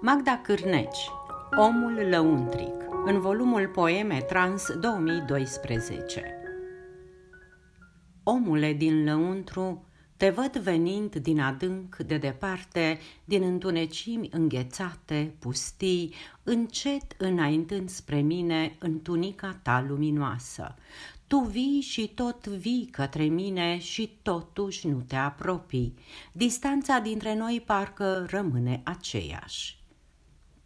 Magda Cârneci, Omul lăuntric, în volumul Poeme Trans 2012 Omule din lăuntru, te văd venind din adânc, de departe, din întunecimi înghețate, pustii, încet înaintând spre mine în tunica ta luminoasă. Tu vii și tot vii către mine și totuși nu te apropii. Distanța dintre noi parcă rămâne aceeași.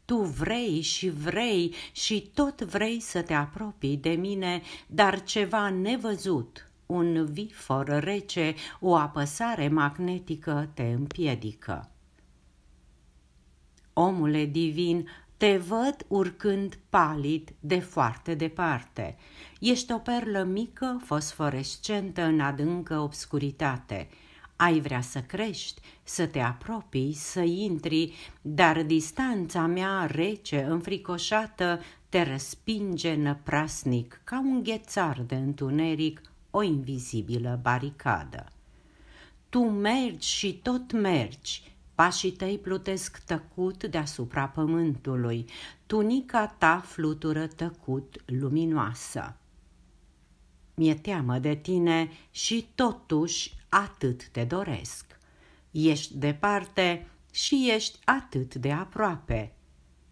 Tu vrei și vrei și tot vrei să te apropii de mine, dar ceva nevăzut, un vifor rece, o apăsare magnetică te împiedică. Omule divin, te văd urcând palid de foarte departe. Ești o perlă mică, fosforescentă în adâncă obscuritate – ai vrea să crești, să te apropii, să intri, dar distanța mea rece, înfricoșată, te respinge năprasnic, ca un ghețar de întuneric, o invizibilă baricadă. Tu mergi și tot mergi, pașii tăi plutesc tăcut deasupra pământului, tunica ta flutură tăcut luminoasă. Mi-e teamă de tine și totuși atât te doresc. Ești departe și ești atât de aproape.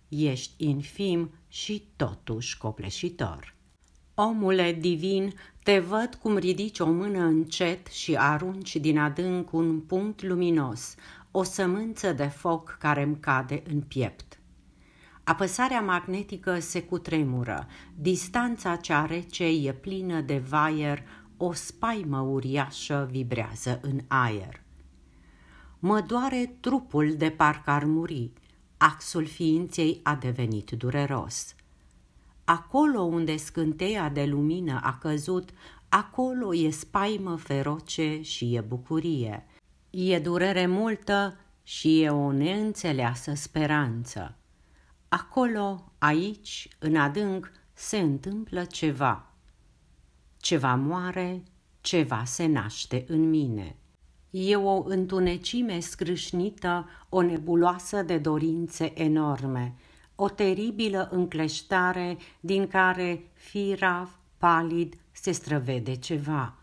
Ești infim și totuși copleșitor. Omule divin, te văd cum ridici o mână încet și arunci din adânc un punct luminos, o sămânță de foc care îmi cade în piept. Apăsarea magnetică se cutremură, distanța cea rece e plină de vaier o spaimă uriașă vibrează în aer. Mă doare trupul de parcă ar muri, axul ființei a devenit dureros. Acolo unde scânteia de lumină a căzut, acolo e spaimă feroce și e bucurie. E durere multă și e o neînțeleasă speranță. Acolo, aici, în adânc, se întâmplă ceva – ceva moare, ceva se naște în mine. E o întunecime scrâșnită, o nebuloasă de dorințe enorme, o teribilă încleștare din care firav, palid, se străvede ceva.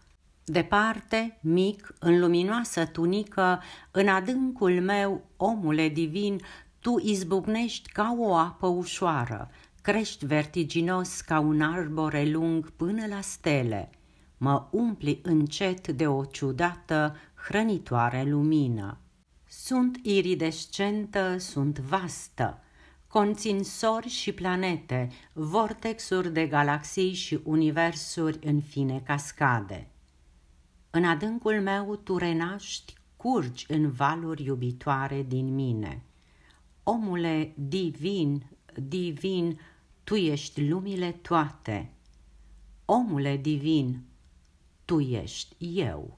Departe, mic, în luminoasă tunică, în adâncul meu, omule divin, tu izbucnești ca o apă ușoară, Crești vertiginos ca un arbore lung până la stele. Mă umpli încet de o ciudată, hrănitoare lumină. Sunt iridescentă, sunt vastă. Conțin sori și planete, vortexuri de galaxii și universuri în fine cascade. În adâncul meu tu renaști, curgi în valuri iubitoare din mine. Omule divin, divin, tu ești lumile toate. Omule divin, tu ești eu.